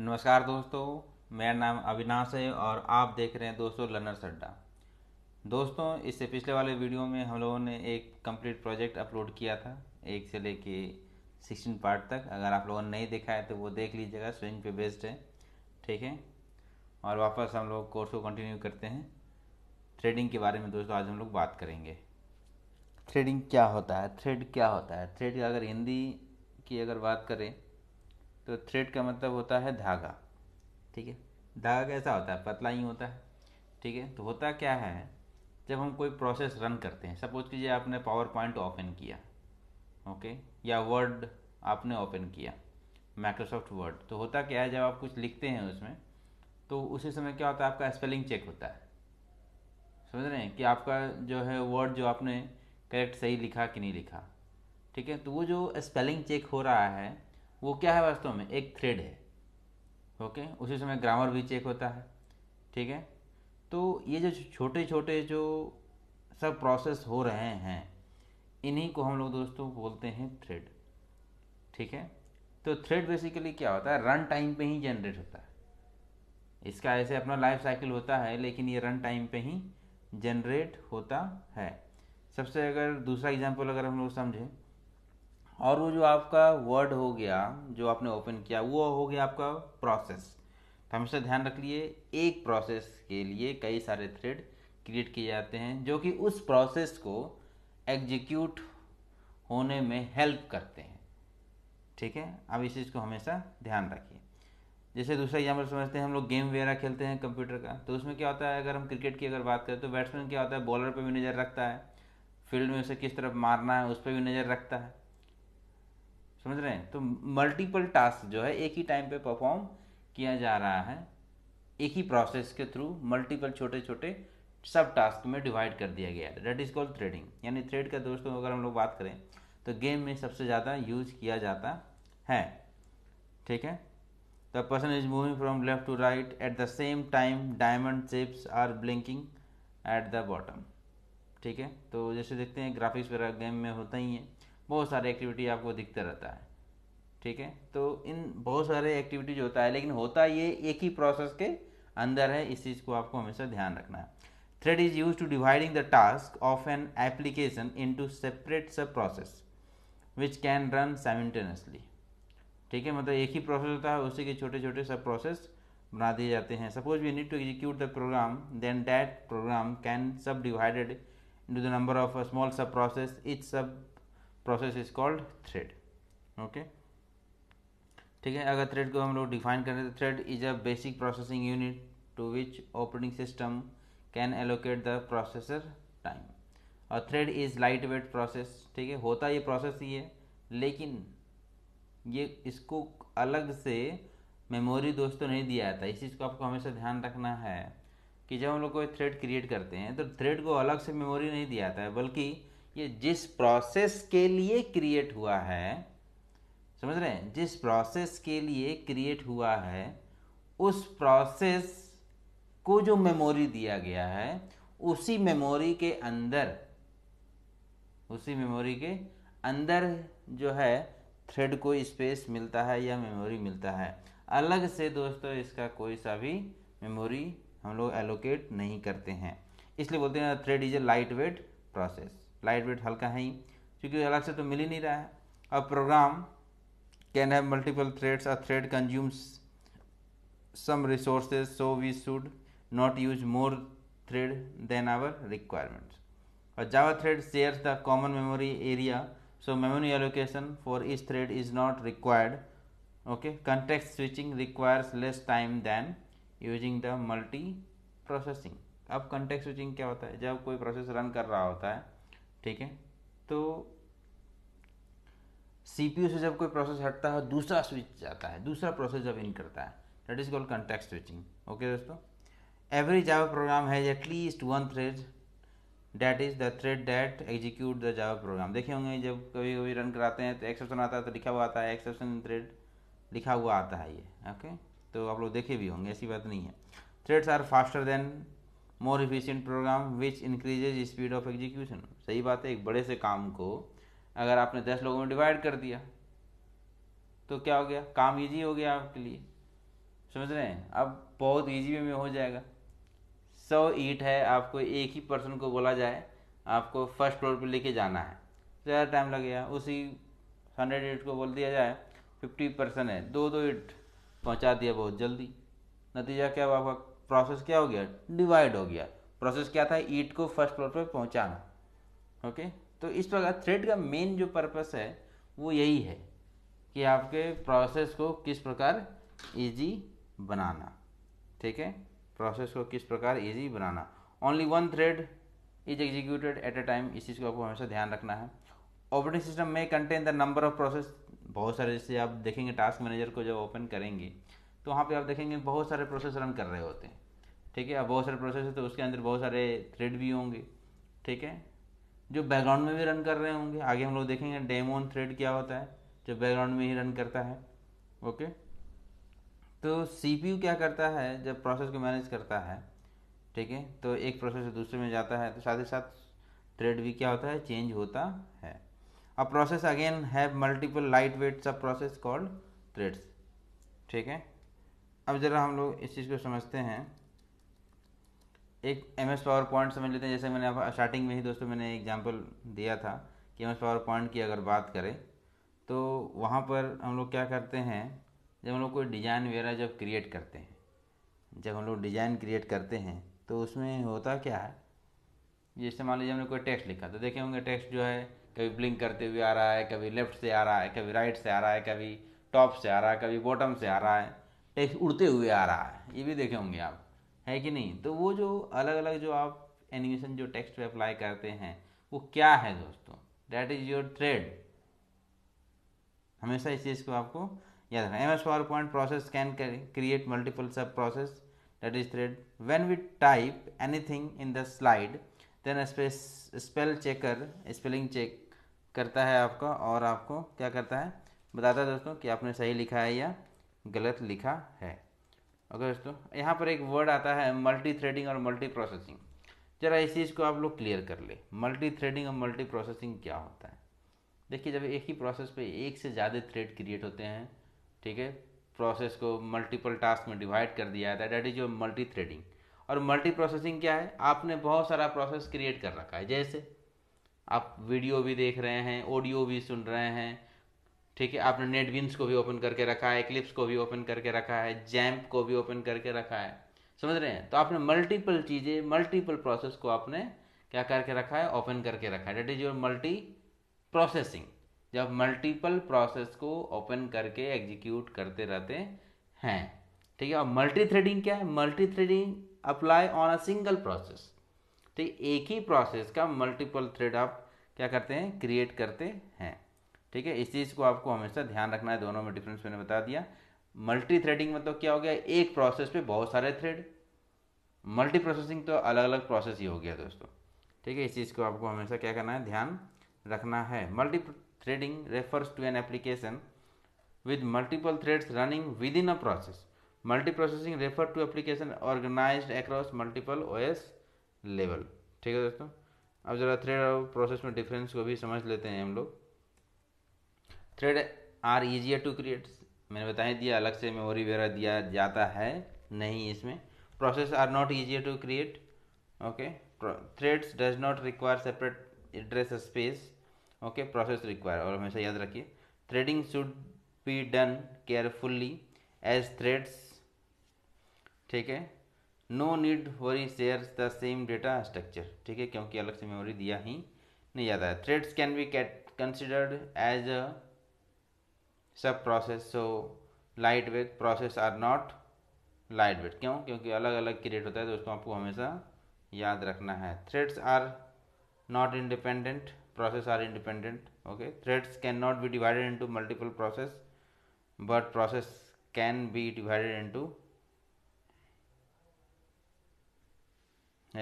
नमस्कार दोस्तों मेरा नाम अविनाश है और आप देख रहे हैं दोस्तों लर्नर सड्डा दोस्तों इससे पिछले वाले वीडियो में हम लोगों ने एक कंप्लीट प्रोजेक्ट अपलोड किया था एक से लेके सिक्सटीन पार्ट तक अगर आप लोगों ने नहीं देखा है तो वो देख लीजिएगा स्विंग पे बेस्ड है ठीक है और वापस हम लोग कोर्स को कंटिन्यू करते हैं थ्रेडिंग के बारे में दोस्तों आज हम लोग बात करेंगे थ्रेडिंग क्या होता है थ्रेड क्या होता है थ्रेड अगर हिंदी की अगर बात करें तो थ्रेड का मतलब होता है धागा ठीक है धागा कैसा होता है पतला ही होता है ठीक है तो होता क्या है जब हम कोई प्रोसेस रन करते हैं सपोज कीजिए आपने पावर पॉइंट ओपन किया ओके या वर्ड आपने ओपन किया माइक्रोसॉफ्ट वर्ड तो होता क्या है जब आप कुछ लिखते हैं उसमें तो उसी समय क्या होता है आपका स्पेलिंग चेक होता है समझ रहे हैं कि आपका जो है वर्ड जो आपने करेक्ट सही लिखा कि नहीं लिखा ठीक है तो वो जो स्पेलिंग चेक हो रहा है वो क्या है वास्तव में एक थ्रेड है ओके उसी समय ग्रामर भी चेक होता है ठीक है तो ये जो छोटे छोटे जो सब प्रोसेस हो रहे हैं इन्हीं को हम लोग दोस्तों बोलते हैं थ्रेड ठीक है तो थ्रेड बेसिकली क्या होता है रन टाइम पे ही जनरेट होता है इसका ऐसे अपना लाइफ साइकिल होता है लेकिन ये रन टाइम पे ही जनरेट होता है सबसे अगर दूसरा एग्जांपल अगर हम लोग समझें और वो जो आपका वर्ड हो गया जो आपने ओपन किया वो हो गया आपका प्रोसेस तो हमेशा ध्यान रख लिए एक प्रोसेस के लिए कई सारे थ्रेड क्रिएट किए जाते हैं जो कि उस प्रोसेस को एग्जीक्यूट होने में हेल्प करते हैं ठीक है अब इस चीज़ को हमेशा ध्यान रखिए जैसे दूसरा एग्जाम्पल समझते हैं हम लोग गेम वगैरह खेलते हैं कंप्यूटर का तो उसमें क्या होता है अगर हम क्रिकेट की अगर बात करें तो बैट्समैन क्या होता है बॉलर पर भी नज़र रखता है फील्ड में उसे किस तरफ मारना है उस पर भी नज़र रखता है समझ रहे हैं तो मल्टीपल टास्क जो है एक ही टाइम पे परफॉर्म किया जा रहा है एक ही प्रोसेस के थ्रू मल्टीपल छोटे छोटे सब टास्क में डिवाइड कर दिया गया है डेट इज़ कॉल्ड थ्रेडिंग यानी थ्रेड का दोस्तों अगर हम लोग बात करें तो गेम में सबसे ज़्यादा यूज किया जाता है ठीक है the person is moving from left to right at the same time diamond shapes are blinking at the bottom ठीक है तो जैसे देखते हैं ग्राफिक्स वगैरह गेम में होता ही है बहुत सारे एक्टिविटी आपको दिखते रहता है ठीक है तो इन बहुत सारे एक्टिविटीज होता है लेकिन होता ये एक ही प्रोसेस के अंदर है इस चीज़ को आपको हमेशा ध्यान रखना है thread is use to dividing the task of an application into separate sub process which can run simultaneously ठीक है मतलब एक ही प्रोसेस होता है उसी के छोटे छोटे सब प्रोसेस बना दिए जाते हैं suppose we need to execute the program then that program can subdivided into the number of a small sub process each sub process is called thread okay ठीक है अगर थ्रेड को हम लोग डिफाइन करें तो thread is a basic processing unit to which operating system can allocate the processor time और thread is lightweight process ठीक है होता ये प्रोसेस ही है लेकिन ये इसको अलग से मेमोरी दोस्तों नहीं दिया जाता इस चीज़ को आपको हमेशा ध्यान रखना है कि जब हम लोग कोई थ्रेड क्रिएट करते हैं तो थ्रेड को अलग से मेमोरी नहीं दिया जाता है बल्कि ये जिस प्रोसेस के लिए क्रिएट हुआ है समझ रहे हैं जिस प्रोसेस के लिए क्रिएट हुआ है उस प्रोसेस को जो मेमोरी दिया गया है उसी मेमोरी के अंदर उसी मेमोरी के अंदर जो है थ्रेड को स्पेस मिलता है या मेमोरी मिलता है अलग से दोस्तों इसका कोई सा भी मेमोरी हम लोग एलोकेट नहीं करते हैं इसलिए बोलते हैं thread is a lightweight process lightweight हल्का है ही क्योंकि अलग से तो मिल ही नहीं रहा है अब program can have multiple threads और thread consumes some resources so we should not use more thread than our requirements और Java thread share the common memory area so memory allocation for इस thread is not required okay context switching requires less time than using the multiprocessing अब context switching क्या होता है जब कोई process run कर रहा होता है ठीक है तो सीपीयू से जब कोई प्रोसेस हटता है दूसरा स्विच जाता है दूसरा प्रोसेस जब इन करता है that is called context switching okay दोस्तों every Java program has at least one thread that is the thread that execute the Java program देखे होंगे जब कभी कभी रन कराते हैं तो एक्सेप्शन आता है तो लिखा हुआ आता है एक्सेप्शन थ्रेड लिखा हुआ आता है ये ओके okay? तो आप लोग देखे भी होंगे ऐसी बात नहीं है threads are faster than more efficient program which increases speed of execution सही बात है एक बड़े से काम को अगर आपने दस लोगों में डिवाइड कर दिया तो क्या हो गया काम ईजी हो गया आपके लिए समझ रहे हैं अब बहुत ईजी वे में हो जाएगा सौ ईट है आपको एक ही पर्सन को बोला जाए आपको फर्स्ट फ्लोर पर लेके जाना है ज़्यादा टाइम लगेगा उसी हंड्रेड ईट को बोल दिया जाए फिफ्टी परसेंट है दो दो ईट पहुंचा दिया बहुत जल्दी नतीजा क्या हुआ आपका प्रोसेस क्या हो गया डिवाइड हो गया प्रोसेस क्या था ईट को फर्स्ट फ्लोर पर पहुंचाना ओके तो इस प्रकार थ्रेड का मेन जो पर्पस है वो यही है कि आपके प्रोसेस को किस प्रकार इजी बनाना ठीक है प्रोसेस को किस प्रकार इजी बनाना only one thread is executed at a time इस चीज़ को आपको हमेशा ध्यान रखना है ऑपरेटिंग सिस्टम में contain the number of process बहुत सारे जैसे आप देखेंगे टास्क मैनेजर को जब ओपन करेंगे तो वहाँ पे आप देखेंगे बहुत सारे प्रोसेस रन कर रहे होते हैं ठीक है अब बहुत सारे प्रोसेस है तो उसके अंदर बहुत सारे थ्रेड भी होंगे ठीक है जो बैकग्राउंड में भी रन कर रहे होंगे आगे हम लोग देखेंगे डेमोन थ्रेड क्या होता है जो बैकग्राउंड में ही रन करता है ओके तो सीपीयू क्या करता है जब प्रोसेस को मैनेज करता है ठीक है तो एक प्रोसेस से दूसरे में जाता है तो साथ ही साथ थ्रेड भी क्या होता है चेंज होता है अब process again have multiple lightweight sub process called threads ठीक है अब ज़रा हम लोग इस चीज़ को समझते हैं एक एम एस पावर पॉइंट समझ लेते हैं जैसे मैंने आप स्टार्टिंग में ही दोस्तों मैंने एग्जाम्पल दिया था कि एम एस पावर पॉइंट की अगर बात करें तो वहाँ पर हम लोग क्या करते हैं जब हम लोग कोई डिज़ाइन वगैरह जब क्रिएट करते हैं जब हम लोग डिज़ाइन क्रिएट करते हैं तो उसमें होता क्या है जैसे मान लीजिए हमने कोई टेक्स्ट लिखा तो देखे होंगे टेक्स्ट जो है कभी ब्लिंक करते हुए आ रहा है कभी लेफ्ट से आ रहा है कभी राइट से आ रहा है कभी टॉप से आ रहा है कभी बॉटम से आ रहा है एक उड़ते हुए आ रहा है ये भी देखे होंगे आप है कि नहीं तो वो जो अलग अलग जो आप एनिमेशन जो टेक्स्ट पे अप्लाई करते हैं वो क्या है दोस्तों डैट इज योर ट्रेड हमेशा इस चीज़ को आपको याद रखना M S PowerPoint process can create multiple sub process is is when we type anything in the slide then space spell checker spelling check करता है आपका और आपको क्या करता है बताता है दोस्तों कि आपने सही लिखा है या गलत लिखा है ओके दोस्तों यहाँ पर एक वर्ड आता है मल्टी थ्रेडिंग और मल्टी प्रोसेसिंग जरा इस चीज़ को आप लोग क्लियर कर ले मल्टी थ्रेडिंग और मल्टी प्रोसेसिंग क्या होता है देखिए जब एक ही प्रोसेस पे एक से ज़्यादा थ्रेड क्रिएट होते हैं ठीक है प्रोसेस को मल्टीपल टास्क में डिवाइड कर दिया जाता है that is your multithreading और मल्टी प्रोसेसिंग क्या है आपने बहुत सारा प्रोसेस क्रिएट कर रखा है जैसे आप वीडियो भी देख रहे हैं ऑडियो भी सुन रहे हैं ठीक है आपने नेटबिन्स को भी ओपन करके रखा है क्लिप्स को भी ओपन करके रखा है जैम्प को भी ओपन करके रखा है समझ रहे हैं तो आपने मल्टीपल चीज़ें मल्टीपल प्रोसेस को आपने क्या करके रखा है ओपन करके रखा है that is your multiprocessing जब मल्टीपल प्रोसेस को ओपन करके एग्जीक्यूट करते रहते हैं ठीक है और मल्टी थ्रेडिंग क्या है multithreading apply on a single process ठीक एक ही प्रोसेस का मल्टीपल थ्रेड आप क्या करते हैं क्रिएट करते हैं ठीक है इस चीज़ को आपको हमेशा ध्यान रखना है दोनों में डिफरेंस मैंने बता दिया मल्टी थ्रेडिंग मतलब क्या हो गया एक प्रोसेस पे बहुत सारे थ्रेड मल्टी प्रोसेसिंग तो अलग अलग प्रोसेस ही हो गया दोस्तों ठीक है इस चीज़ को आपको हमेशा क्या करना है ध्यान रखना है multithreading refers to an application with multiple running within a process multiprocessing refer to application organise organized multiple O S level ठीक है दोस्तों अब ज़रा थ्रेड और प्रोसेस में डिफरेंस को भी समझ लेते हैं हम लोग thread are easier to create मैंने बताया दिया अलग से मेमोरी वगैरह दिया जाता है नहीं इसमें process are not easier to create okay threads does not require separate address space okay process require और हमेशा याद रखिए threading should be done carefully as threads ठीक है no need worry share the same data structure ठीक है क्योंकि अलग से मेमोरी दिया ही नहीं जाता है threads can be cat considered as a sub process so lightweight process are not lightweight क्यों क्योंकि अलग अलग क्रिएट होता है दोस्तों आपको हमेशा याद रखना है threads are not independent process are independent okay threads cannot be divided into multiple process but process can be divided into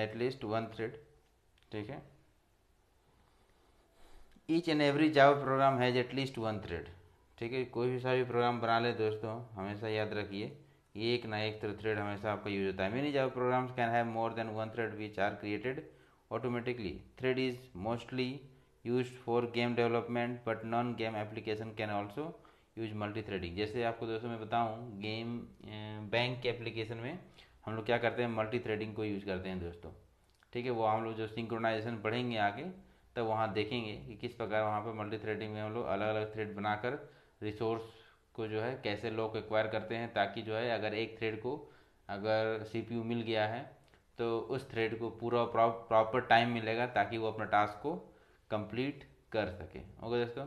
at least one thread ठीक है each and every Java program has at least one thread ठीक है कोई भी सा भी programme बना ले दोस्तों हमेशा याद रखिए एक ना एक तो थ्रेड हमेशा आपका यूज होता है मैनी जब programs can have more than one thread which are created automatically thread is mostly use for game development but non game application can also use multithreading जैसे आपको दोस्तों मैं बताऊँ गेम बैंक के application में हम लोग क्या करते हैं मल्टी थ्रेडिंग को यूज करते हैं दोस्तों ठीक है वो हम लोग जो सिंक्रोनाइजेशन पढ़ेंगे आगे तब तो वहाँ देखेंगे कि किस प्रकार वहाँ पर मल्टी थ्रेडिंग में हम लोग अलग अलग थ्रेड बनाकर रिसोर्स को जो है कैसे लोग एक्वायर करते हैं ताकि जो है अगर एक थ्रेड को अगर सी मिल गया है तो उस थ्रेड को पूरा प्रॉपर टाइम मिलेगा ताकि वो अपना टास्क को कंप्लीट कर सके ओके दोस्तों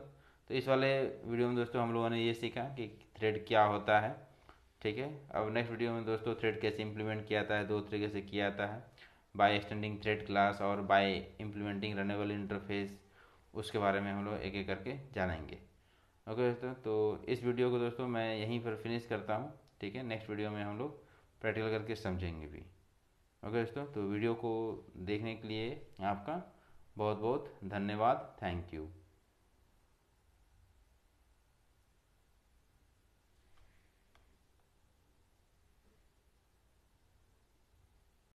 तो इस वाले वीडियो में दोस्तों हम लोगों ने ये सीखा कि थ्रेड क्या होता है ठीक है अब नेक्स्ट वीडियो में दोस्तों थ्रेड कैसे इम्प्लीमेंट किया जाता है दो तरीके से किया जाता है बाय एक्सटेंडिंग थ्रेड क्लास और बाय इम्प्लीमेंटिंग रनेबल इंटरफेस उसके बारे में हम लोग एक एक करके जानेंगे ओके दोस्तों तो इस वीडियो को दोस्तों मैं यहीं पर फिनिश करता हूँ ठीक है नेक्स्ट वीडियो में हम लोग प्रैक्टिकल करके समझेंगे भी ओके दोस्तों तो वीडियो को देखने के लिए आपका बहुत बहुत धन्यवाद थैंक यू